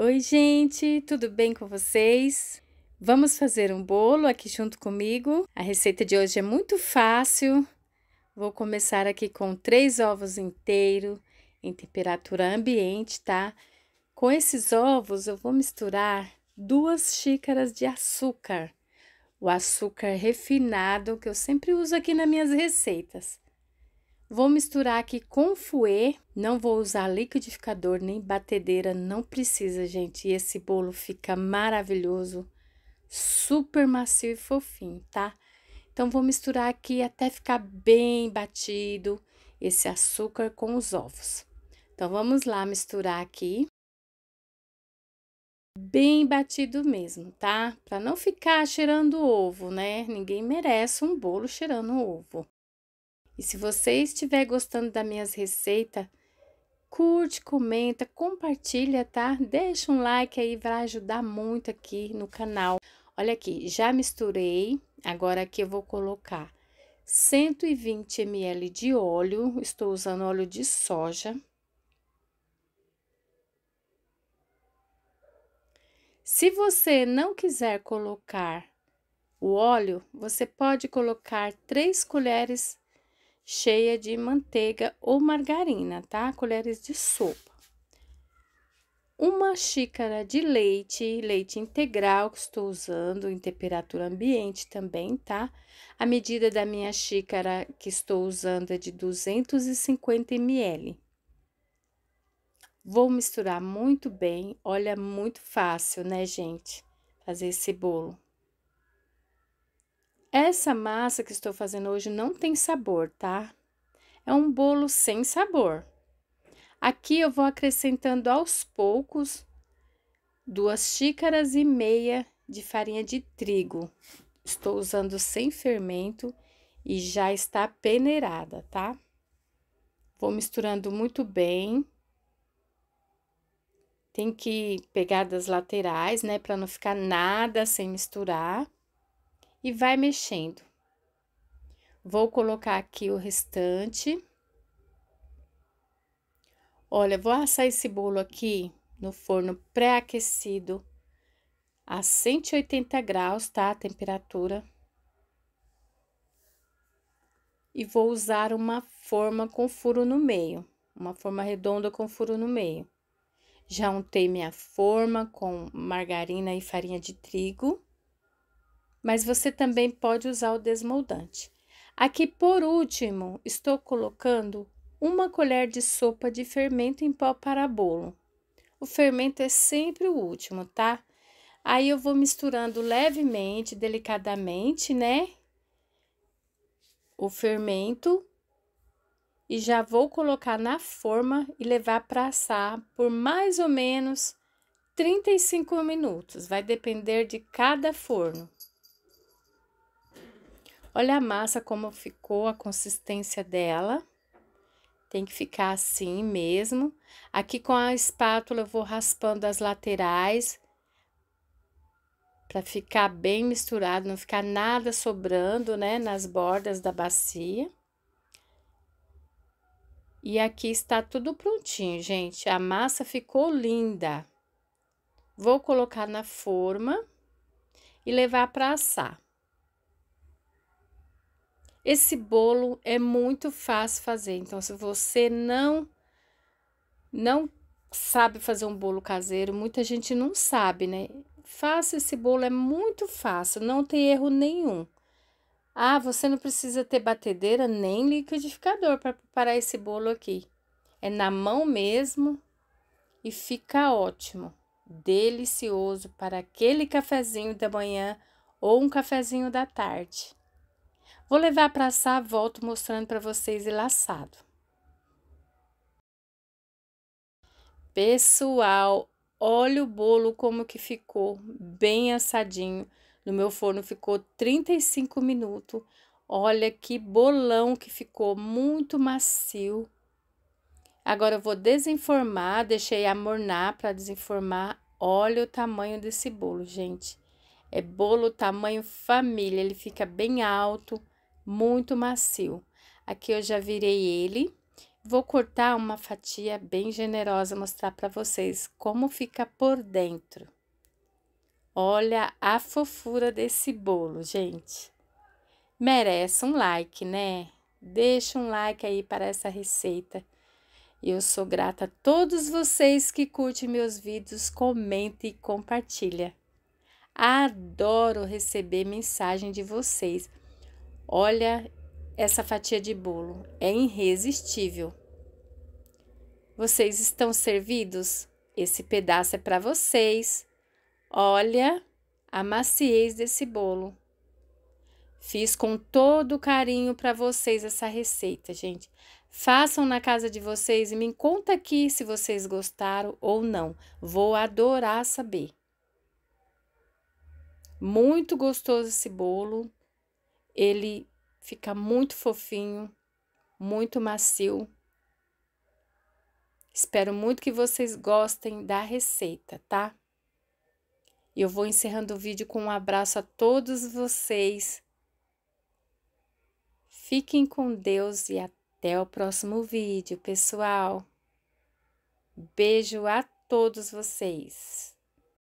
Oi, gente, tudo bem com vocês? Vamos fazer um bolo aqui junto comigo. A receita de hoje é muito fácil. Vou começar aqui com três ovos inteiros em temperatura ambiente, tá? Com esses ovos eu vou misturar duas xícaras de açúcar, o açúcar refinado que eu sempre uso aqui nas minhas receitas. Vou misturar aqui com fouet, não vou usar liquidificador nem batedeira, não precisa, gente. E esse bolo fica maravilhoso, super macio e fofinho, tá? Então, vou misturar aqui até ficar bem batido esse açúcar com os ovos. Então, vamos lá misturar aqui. Bem batido mesmo, tá? Para não ficar cheirando ovo, né? Ninguém merece um bolo cheirando ovo. E se você estiver gostando das minhas receitas, curte, comenta, compartilha, tá? Deixa um like aí, vai ajudar muito aqui no canal. Olha aqui, já misturei, agora aqui eu vou colocar 120 ml de óleo, estou usando óleo de soja. Se você não quiser colocar o óleo, você pode colocar 3 colheres cheia de manteiga ou margarina, tá? Colheres de sopa. Uma xícara de leite, leite integral que estou usando em temperatura ambiente também, tá? A medida da minha xícara que estou usando é de 250 ml. Vou misturar muito bem, olha, muito fácil, né, gente? Fazer esse bolo. Essa massa que estou fazendo hoje não tem sabor, tá? É um bolo sem sabor. Aqui eu vou acrescentando aos poucos duas xícaras e meia de farinha de trigo. Estou usando sem fermento e já está peneirada, tá? Vou misturando muito bem. Tem que pegar das laterais, né, para não ficar nada sem misturar e vai mexendo. Vou colocar aqui o restante. Olha, vou assar esse bolo aqui no forno pré-aquecido a 180 graus, tá? A temperatura. E vou usar uma forma com furo no meio, uma forma redonda com furo no meio. Já untei minha forma com margarina e farinha de trigo mas você também pode usar o desmoldante. Aqui, por último, estou colocando uma colher de sopa de fermento em pó para bolo. O fermento é sempre o último, tá? Aí eu vou misturando levemente, delicadamente, né? O fermento e já vou colocar na forma e levar para assar por mais ou menos 35 minutos, vai depender de cada forno. Olha a massa como ficou a consistência dela. Tem que ficar assim mesmo. Aqui com a espátula eu vou raspando as laterais para ficar bem misturado, não ficar nada sobrando, né, nas bordas da bacia. E aqui está tudo prontinho, gente. A massa ficou linda. Vou colocar na forma e levar para assar. Esse bolo é muito fácil fazer. Então, se você não não sabe fazer um bolo caseiro, muita gente não sabe, né? Faça esse bolo, é muito fácil, não tem erro nenhum. Ah, você não precisa ter batedeira nem liquidificador para preparar esse bolo aqui. É na mão mesmo e fica ótimo. Delicioso para aquele cafezinho da manhã ou um cafezinho da tarde. Vou levar para assar, volto mostrando para vocês ele assado. Pessoal, olha o bolo como que ficou, bem assadinho. No meu forno ficou 35 minutos. Olha que bolão que ficou, muito macio. Agora eu vou desenformar, deixei amornar para desenformar. Olha o tamanho desse bolo, gente. É bolo tamanho família, ele fica bem alto muito macio. Aqui eu já virei ele. Vou cortar uma fatia bem generosa, mostrar para vocês como fica por dentro. Olha a fofura desse bolo, gente. Merece um like, né? Deixa um like aí para essa receita. eu sou grata a todos vocês que curtem meus vídeos, comenta e compartilha. Adoro receber mensagem de vocês. Olha essa fatia de bolo, é irresistível. Vocês estão servidos? Esse pedaço é para vocês. Olha a maciez desse bolo. Fiz com todo carinho para vocês essa receita, gente. Façam na casa de vocês e me conta aqui se vocês gostaram ou não. Vou adorar saber. Muito gostoso esse bolo ele fica muito fofinho, muito macio. Espero muito que vocês gostem da receita, tá? E eu vou encerrando o vídeo com um abraço a todos vocês. Fiquem com Deus e até o próximo vídeo, pessoal. Beijo a todos vocês.